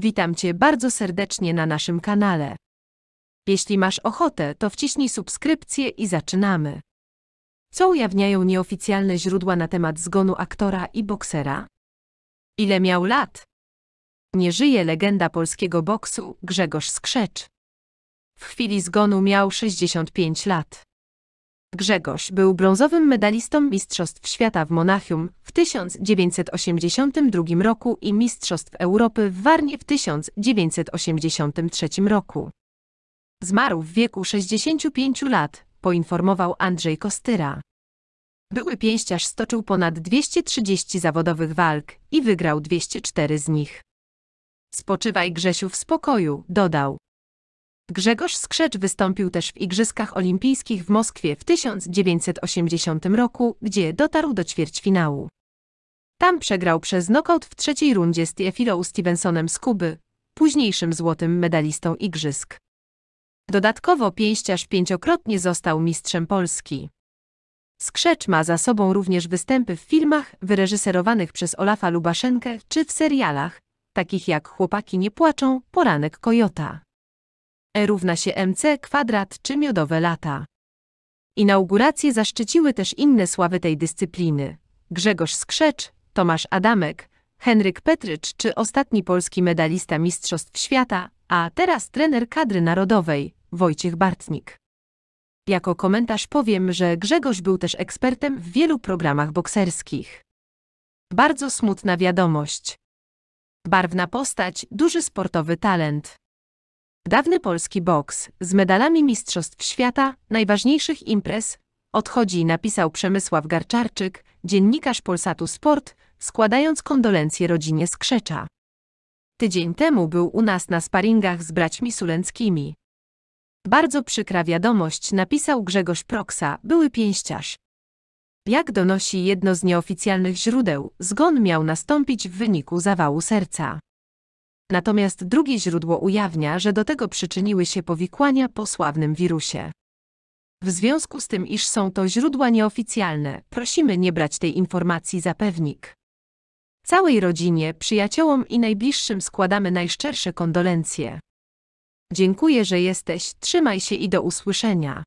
Witam Cię bardzo serdecznie na naszym kanale. Jeśli masz ochotę, to wciśnij subskrypcję i zaczynamy. Co ujawniają nieoficjalne źródła na temat zgonu aktora i boksera? Ile miał lat? Nie żyje legenda polskiego boksu Grzegorz Skrzecz. W chwili zgonu miał 65 lat. Grzegorz był brązowym medalistą Mistrzostw Świata w Monachium w 1982 roku i Mistrzostw Europy w Warnie w 1983 roku. Zmarł w wieku 65 lat, poinformował Andrzej Kostyra. Były pięściarz stoczył ponad 230 zawodowych walk i wygrał 204 z nich. Spoczywaj Grzesiu w spokoju, dodał. Grzegorz Skrzecz wystąpił też w Igrzyskach Olimpijskich w Moskwie w 1980 roku, gdzie dotarł do ćwierćfinału. Tam przegrał przez nokaut w trzeciej rundzie z Tiefilo Stevensonem z Kuby, późniejszym złotym medalistą Igrzysk. Dodatkowo pięściarz pięciokrotnie został mistrzem Polski. Skrzecz ma za sobą również występy w filmach wyreżyserowanych przez Olafa Lubaszenkę czy w serialach, takich jak Chłopaki nie płaczą, Poranek Kojota. E równa się MC kwadrat czy miodowe lata. Inauguracje zaszczyciły też inne sławy tej dyscypliny. Grzegorz Skrzecz, Tomasz Adamek, Henryk Petrycz czy ostatni polski medalista Mistrzostw Świata, a teraz trener kadry narodowej, Wojciech Bartnik. Jako komentarz powiem, że Grzegorz był też ekspertem w wielu programach bokserskich. Bardzo smutna wiadomość. Barwna postać, duży sportowy talent. Dawny polski boks z medalami Mistrzostw Świata, najważniejszych imprez, odchodzi, napisał Przemysław Garczarczyk, dziennikarz Polsatu Sport, składając kondolencje rodzinie Skrzecza. Tydzień temu był u nas na sparingach z braćmi Sulenckimi. Bardzo przykra wiadomość napisał Grzegorz Proksa, były pięściarz. Jak donosi jedno z nieoficjalnych źródeł, zgon miał nastąpić w wyniku zawału serca. Natomiast drugie źródło ujawnia, że do tego przyczyniły się powikłania po sławnym wirusie. W związku z tym, iż są to źródła nieoficjalne, prosimy nie brać tej informacji za pewnik. Całej rodzinie, przyjaciołom i najbliższym składamy najszczersze kondolencje. Dziękuję, że jesteś, trzymaj się i do usłyszenia.